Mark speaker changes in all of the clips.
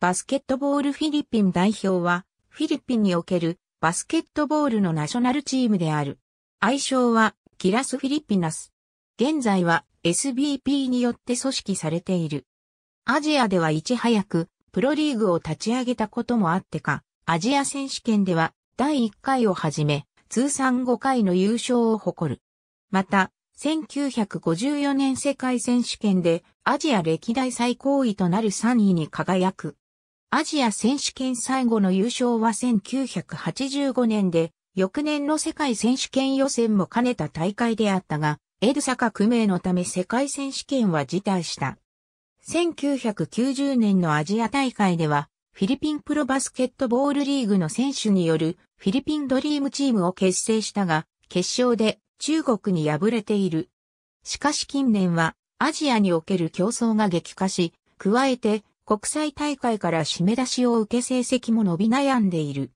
Speaker 1: バスケットボールフィリピン代表は、フィリピンにおけるバスケットボールのナショナルチームである。愛称は、キラスフィリピナス。現在は SBP によって組織されている。アジアではいち早く、プロリーグを立ち上げたこともあってか、アジア選手権では第1回をはじめ、通算5回の優勝を誇る。また、1954年世界選手権でアジア歴代最高位となる3位に輝く。アジア選手権最後の優勝は1985年で、翌年の世界選手権予選も兼ねた大会であったが、エルサカ不名のため世界選手権は辞退した。1990年のアジア大会では、フィリピンプロバスケットボールリーグの選手によるフィリピンドリームチームを結成したが、決勝で中国に敗れている。しかし近年はアジアにおける競争が激化し、加えて国際大会から締め出しを受け成績も伸び悩んでいる。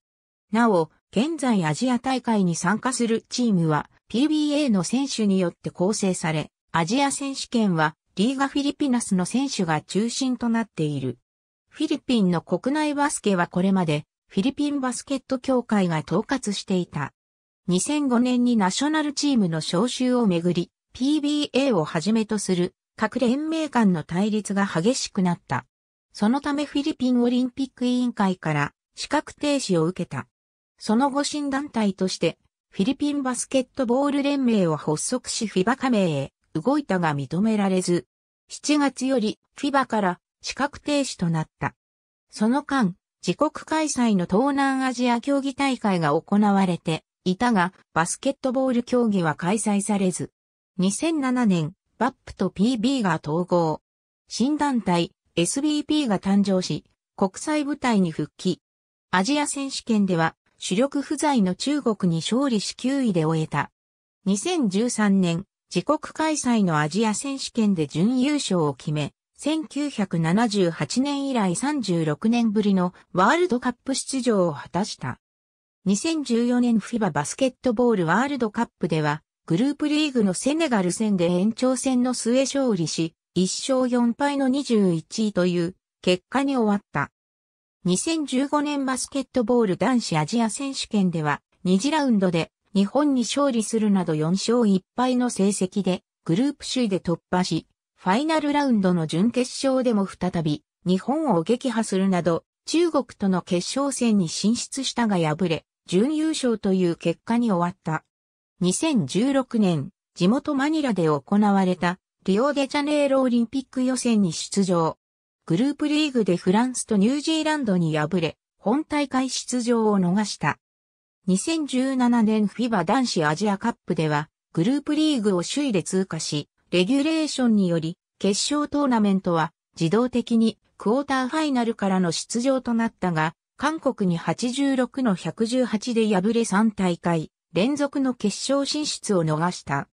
Speaker 1: なお、現在アジア大会に参加するチームは PBA の選手によって構成され、アジア選手権はリーガフィリピナスの選手が中心となっている。フィリピンの国内バスケはこれまでフィリピンバスケット協会が統括していた。2005年にナショナルチームの招集をめぐり、PBA をはじめとする各連盟間の対立が激しくなった。そのためフィリピンオリンピック委員会から資格停止を受けた。その後新団体としてフィリピンバスケットボール連盟を発足しフィバ加盟へ動いたが認められず、7月よりフィバから資格停止となった。その間、自国開催の東南アジア競技大会が行われていたが、バスケットボール競技は開催されず、2007年、バップと PB が統合。新団体、SBP が誕生し、国際舞台に復帰。アジア選手権では主力不在の中国に勝利し9位で終えた。2013年、自国開催のアジア選手権で準優勝を決め、1978年以来36年ぶりのワールドカップ出場を果たした。2014年 FIBA バスケットボールワールドカップでは、グループリーグのセネガル戦で延長戦の末勝利し、1勝4敗の21位という結果に終わった。2015年バスケットボール男子アジア選手権では2次ラウンドで日本に勝利するなど4勝1敗の成績でグループ首位で突破し、ファイナルラウンドの準決勝でも再び日本を撃破するなど中国との決勝戦に進出したが敗れ、準優勝という結果に終わった。2016年、地元マニラで行われたリオデジャネイロオリンピック予選に出場。グループリーグでフランスとニュージーランドに敗れ、本大会出場を逃した。2017年フィバ男子アジアカップでは、グループリーグを首位で通過し、レギュレーションにより、決勝トーナメントは自動的にクォーターファイナルからの出場となったが、韓国に86の118で敗れ3大会連続の決勝進出を逃した。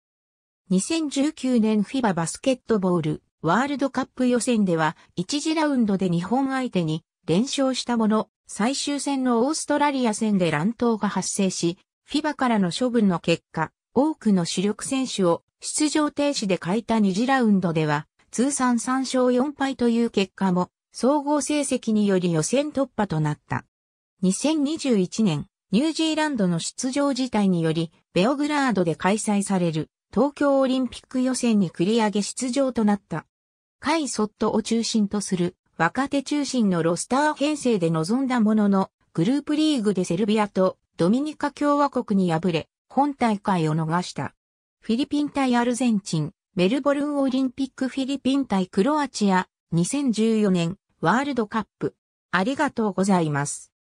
Speaker 1: 2019年 FIBA バスケットボールワールドカップ予選では1次ラウンドで日本相手に連勝したもの、最終戦のオーストラリア戦で乱闘が発生し、FIBA からの処分の結果、多くの主力選手を出場停止で変えた2次ラウンドでは、通算3勝4敗という結果も、総合成績により予選突破となった。2021年、ニュージーランドの出場事態により、ベオグラードで開催される東京オリンピック予選に繰り上げ出場となった。カイ・ソットを中心とする若手中心のロスター編成で臨んだものの、グループリーグでセルビアとドミニカ共和国に敗れ、本大会を逃した。フィリピン対アルゼンチン、メルボルンオリンピックフィリピン対クロアチア、2014年ワールドカップ。ありがとうございます。